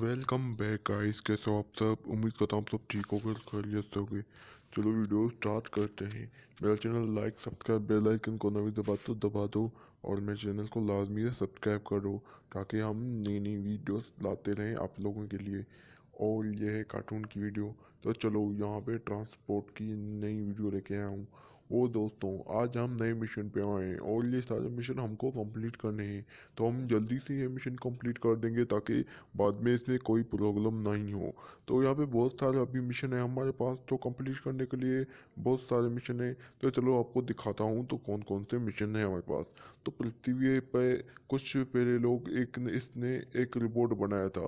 welcome back guys कैसे हो आप सब उम्मीद करता हूँ सब ठीक हो गए खैरियत से गए चलो वीडियो स्टार्ट करते हैं मेरा channel like subscribe bell icon को नवी दबा तो दबा दो और मेरे चैनल को लाजमी से सब्सक्राइब करो ताकि हम नई नई वीडियोस लाते रहें आप लोगों के लिए और यह है कार्टून की वीडियो तो चलो यहाँ पर ट्रांसपोर्ट की नई वीडियो लेके आया हूँ और दोस्तों आज हम नए मिशन पे आए हैं और ये सारे मिशन हमको कंप्लीट करने हैं तो हम जल्दी से ये मिशन कंप्लीट कर देंगे ताकि बाद में इसमें कोई प्रॉब्लम नहीं हो तो यहाँ पे बहुत सारे अभी मिशन है हमारे पास तो कंप्लीट करने के लिए बहुत सारे मिशन है तो चलो आपको दिखाता हूँ तो कौन कौन से मिशन है हमारे पास तो पृथ्वी पर कुछ पहले लोग एक ने, इसने एक रिपोर्ट बनाया था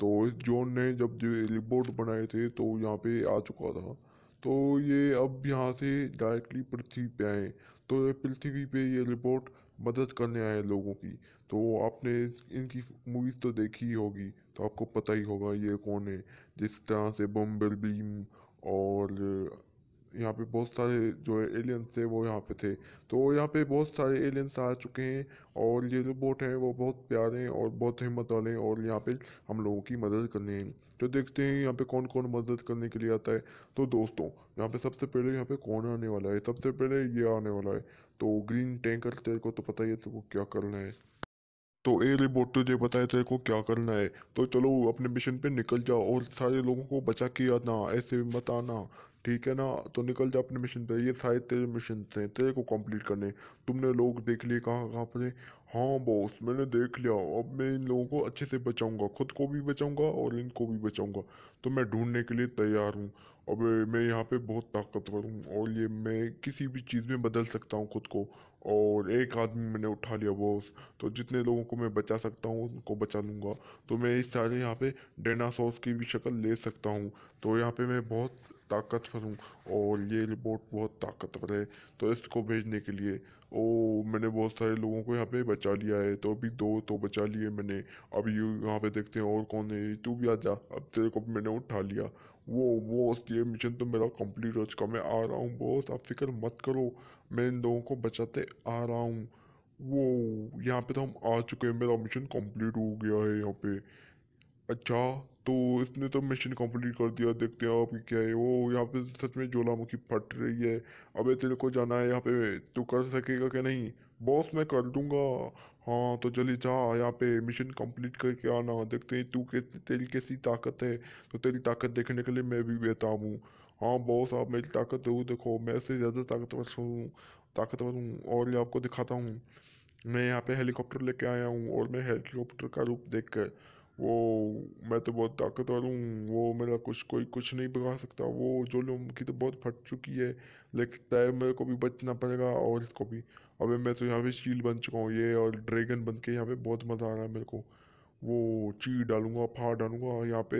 तो इस जोन ने जब रिपोर्ट बनाए थे तो यहाँ पे आ चुका था तो ये अब यहाँ से डायरेक्टली पृथ्वी पे आए तो पृथ्वी पे ये रिपोर्ट मदद करने आए लोगों की तो आपने इनकी मूवीज़ तो देखी होगी तो आपको पता ही होगा ये कौन है जिस तरह से बम्बल बीम और यहाँ पे बहुत सारे जो एलियंस थे वो यहाँ पे थे तो यहाँ पे बहुत सारे एलियंस आ चुके हैं और ये जो बोट हैं वो बहुत प्यारे हैं और बहुत हिम्मत वाले हैं और यहाँ पे हम लोगों की मदद करनी है तो देखते हैं यहाँ पे कौन कौन मदद करने के लिए आता है तो दोस्तों यहाँ पे सबसे पहले यहाँ पे कौन आने वाला है सबसे पहले ये आने वाला है तो ग्रीन टैंकर तेरे को तो पता ही है तो क्या करना है तो ए रिबोट तुझे बताए तेरे को क्या करना है तो चलो अपने मिशन पे निकल जाओ और सारे लोगों को बचा के आना ऐसे मत आना ठीक है ना तो निकल जा अपने मिशन पे ये शायद तेरे मिशन थे तेरे को कंप्लीट करने तुमने लोग देख लिए कहाँ कहाँ पर हाँ बॉस मैंने देख लिया अब मैं इन लोगों को अच्छे से बचाऊंगा खुद को भी बचाऊंगा और इनको भी बचाऊंगा तो मैं ढूंढने के लिए तैयार हूँ अब मैं यहाँ पे बहुत ताकतवर हूँ और ये मैं किसी भी चीज़ में बदल सकता हूँ खुद को और एक आदमी मैंने उठा लिया बॉस तो जितने लोगों को मैं बचा सकता हूँ उनको बचा लूँगा तो मैं इस सारे यहाँ पे डेनासोस की भी शक्ल ले सकता हूँ तो यहाँ पे मैं बहुत ताकतवर हूँ और ये रिपोर्ट बहुत ताकतवर है तो इसको भेजने के लिए ओ मैंने बहुत सारे लोगों को यहाँ पे बचा लिया है तो अभी दो तो बचा लिए मैंने अभी यहाँ पे देखते हैं और कौन है तू भी आ जा अब तेरे को मैंने उठा लिया वो बॉस ये मिशन तो मेरा कंप्लीट हो चुका मैं आ रहा हूँ बॉस आप फिक्र मत करो मैं इन लोगों को बचाते आ रहा हूँ वो यहाँ पे तो हम आ चुके हैं मेरा मिशन कंप्लीट हो गया है यहाँ पे अच्छा तो इसने तो मिशन कंप्लीट कर दिया देखते हैं आप क्या है वो यहाँ पे सच में ज्वालामुखी फट रही है अबे तेरे को जाना है यहाँ पे तू कर सकेगा क्या नहीं बॉस मैं कर दूंगा हाँ तो जल्दी जा यहाँ पे मिशन कंप्लीट करके आना देखते हैं तू कैसी तेरी कैसी ताकत है तो तेरी ताकत देखने के लिए मैं भी बेहता हूँ हाँ बॉस आप मेरी ताकत हो देखो मैं से ज़्यादा ताकतवर हूँ ताकतवर हूँ और ये आपको दिखाता हूँ मैं यहाँ पे हेलीकॉप्टर लेके आया हूँ और मैं हेलीकॉप्टर का रूप देख कर वो मैं तो बहुत ताकतवर हूँ वो मेरा कुछ कोई कुछ नहीं बिगा सकता वो जो लोग की तो बहुत फट चुकी है लेकिन तय मेरे को भी बचना पड़ेगा और इसको भी अबे मैं तो यहाँ पे शील बन चुका हूँ ये और ड्रैगन बन के यहाँ पे बहुत मज़ा आ रहा है मेरे को वो ची डालूंगा फाड़ डालूंगा यहाँ पे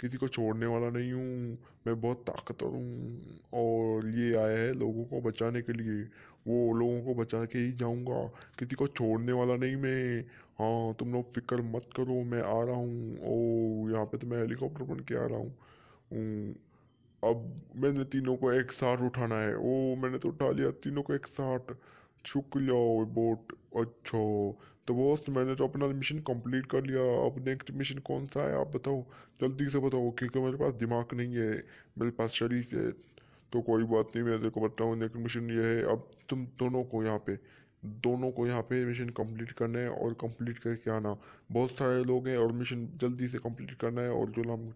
किसी को छोड़ने वाला नहीं हूँ मैं बहुत ताकतवर हूँ और ये आया है लोगों को बचाने के लिए वो लोगों को बचा के ही जाऊँगा किसी को छोड़ने वाला नहीं मैं हाँ तुम लोग फिक्र मत करो मैं आ रहा हूँ ओ यहाँ पे तो मैं हेलीकॉप्टर बन के आ रहा हूँ अब मैंने तीनों को एक साथ उठाना है ओ मैंने तो उठा लिया तीनों को एक साथ शुक्रिया बोट अच्छा तो बॉस मैंने तो अपना मिशन कंप्लीट कर लिया अब नेक्स्ट मिशन कौन सा है आप बताओ जल्दी से बताओ क्योंकि मेरे पास दिमाग नहीं है मेरे पास शरीर है तो कोई बात नहीं मैं तेरे को बताऊँ नेक्स्ट मिशन ये है अब तुम दोनों को यहाँ पे दोनों को यहाँ पे मिशन कंप्लीट करना है और कंप्लीट करके आना बहुत सारे लोग हैं और मिशन जल्दी से कंप्लीट करना है और जो हम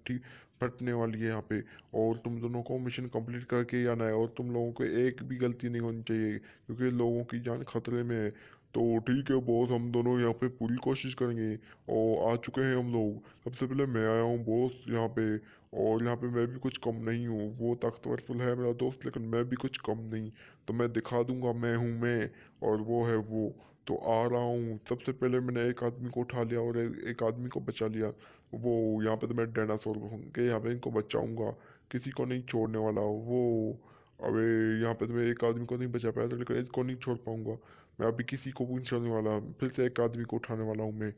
फटने वाली है यहाँ पे और तुम दोनों को मिशन कंप्लीट करके ही आना है और तुम लोगों को एक भी गलती नहीं होनी चाहिए क्योंकि लोगों की जान खतरे में है तो ठीक है बॉस हम दोनों यहाँ पे पूरी कोशिश करेंगे और आ चुके हैं हम लोग सबसे पहले मैं आया हूँ बॉस यहाँ पे और यहाँ पे मैं भी कुछ कम नहीं हूँ वो ताकतवरफुल है मेरा दोस्त लेकिन मैं भी कुछ कम नहीं तो मैं दिखा दूंगा मैं हूँ मैं और वो है वो तो आ रहा हूँ सबसे पहले मैंने एक आदमी को उठा लिया और एक आदमी को बचा लिया वो यहाँ पे तो मैं डायनासोर के यहाँ पे इनको बचाऊँगा किसी को नहीं छोड़ने वाला वो अबे यहाँ पे तो मैं एक आदमी को नहीं बचा पाया था लेकिन इसको नहीं छोड़ पाऊँगा मैं अभी किसी को भी नहीं छोड़ने वाला फिर से एक आदमी को उठाने वाला हूँ मैं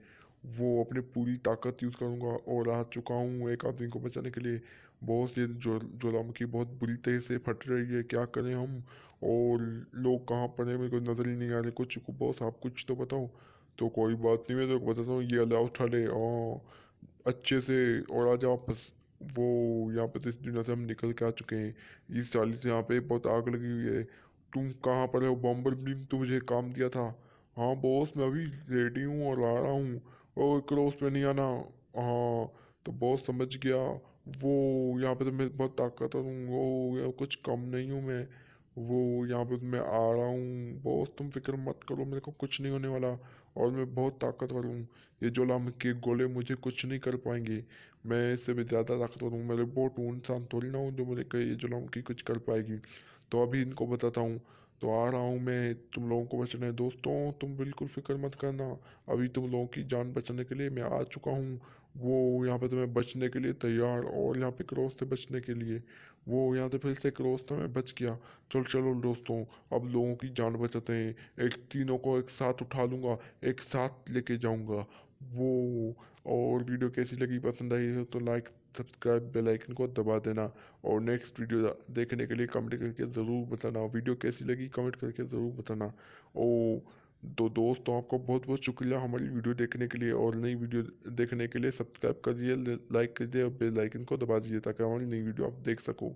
वो अपनी पूरी ताकत यूज़ करूँगा और आ चुका हूँ एक आदमी को बचाने के लिए बहुत से ज्वालामुखी बहुत बुरी तरह से फट रही है क्या करें हम और लोग कहाँ पर मेरे को नज़र ही नहीं आ रहे कुछ बॉस आप कुछ तो बताओ तो कोई बात नहीं मैं तो बताता हूँ ये अलाव उठा ले और अच्छे से और आज आप वो यहाँ पर तो इस दुनिया से हम निकल के आ चुके हैं इस चालीस यहाँ पे बहुत आग लगी हुई है तुम कहाँ पर हो बॉम्बर बीम तो मुझे काम दिया था हाँ बॉस मैं अभी रेडी हूँ और आ रहा हूँ और क्रॉस पे नहीं आना हाँ तो बहुत समझ गया वो यहाँ पे तो मैं बहुत ताकतवर हूँ वो कुछ कम नहीं हूँ मैं वो यहाँ पे तो मैं आ रहा हूँ बहुत तुम फिक्र मत करो मेरे को कुछ नहीं होने वाला और मैं बहुत ताकतवर हूँ ये लाम के गोले मुझे कुछ नहीं कर पाएंगे मैं इससे भी ज़्यादा ताकतवर हूँ मेरे बहुत इंसान थोड़ी ना हूँ जो मेरे ये लाम की कुछ कर पाएगी तो अभी इनको बताता हूँ तो आ रहा हूँ मैं तुम लोगों को बचना है दोस्तों तुम बिल्कुल फिक्र मत करना अभी तुम लोगों की जान बचाने के लिए मैं आ चुका हूँ वो यहाँ पे तुम्हें बचने के लिए तैयार और यहाँ पे क्रॉस से बचने के लिए वो यहाँ से फिर से क्रॉस था मैं बच गया चल चलो दोस्तों अब लोगों की जान बचाते हैं एक तीनों को एक साथ उठा लूँगा एक साथ लेके जाऊँगा वो और वीडियो कैसी लगी पसंद आई है तो लाइक सब्सक्राइब बेल आइकन को दबा देना और नेक्स्ट वीडियो देखने के लिए कमेंट करके ज़रूर बताना वीडियो कैसी लगी कमेंट करके ज़रूर बताना और तो दोस्तों आपका बहुत बहुत शुक्रिया हमारी वीडियो देखने के लिए और नई वीडियो देखने के लिए सब्सक्राइब करिए लाइक दिए और बेल आइकन को दबा दीजिए ताकि हमारी नई वीडियो आप देख सको